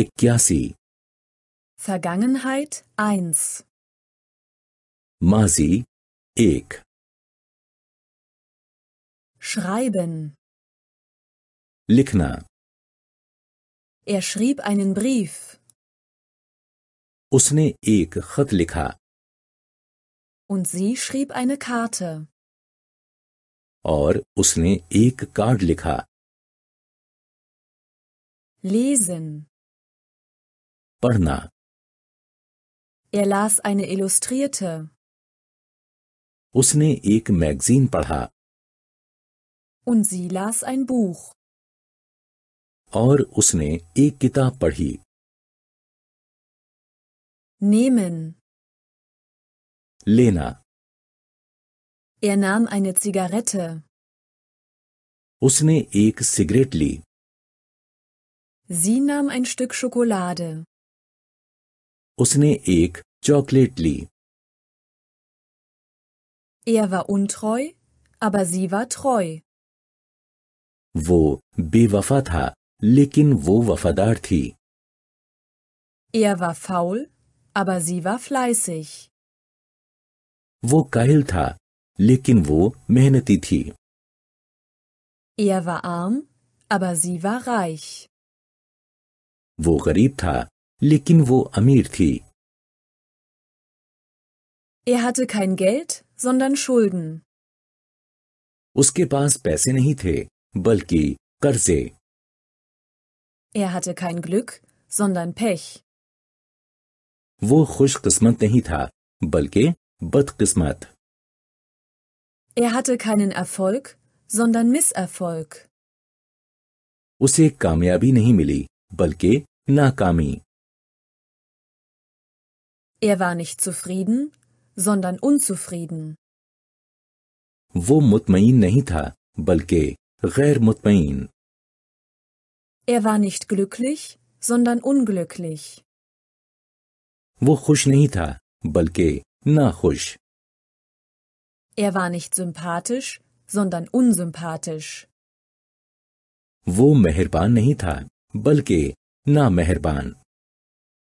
इक्यासी Vergangenheit 1 Masi ek. Schreiben Likna. Er schrieb einen Brief Usne ek खत लिखा und sie schrieb eine Karte और usne ek card लिखा. Lesen Parna. Er las eine Illustrierte. Usne एक magazine parha. Und sie las ein Buch. Aur usne एक किताब parhi. Nehmen. Lena. Er nahm eine Zigarette. Usne एक cigarette ली Sie nahm ein Stück Schokolade. उसने ek chocolate li. Er war untreu, aber sie war treu. Wo बेवफा था लेकिन वो वफादार थी Er war faul, aber sie war fleißig. Wo कायल था लेकिन वो मेहनती थी Er war arm, aber sie war reich. Wo गरीब था लेकिन वो अमीर थी Er hatte kein Geld, sondern Schulden. उसके पास पैसे नहीं थे बल्कि कर्जे Er hatte kein Glück, sondern Pech. वो खुशकिस्मत नहीं था बल्कि बदकिस्मत Er hatte keinen Erfolg, sondern Misserfolg. उसे कामयाबी नहीं मिली बल्कि नाकामी er war nicht zufrieden, sondern unzufrieden. वो Er war nicht glücklich, sondern unglücklich. वो खुश नहीं था, बल्कि नाखुश. Er war nicht sympathisch, sondern unsympathisch. वो मेहरबान नहीं था, बल्कि ना मेहरबान.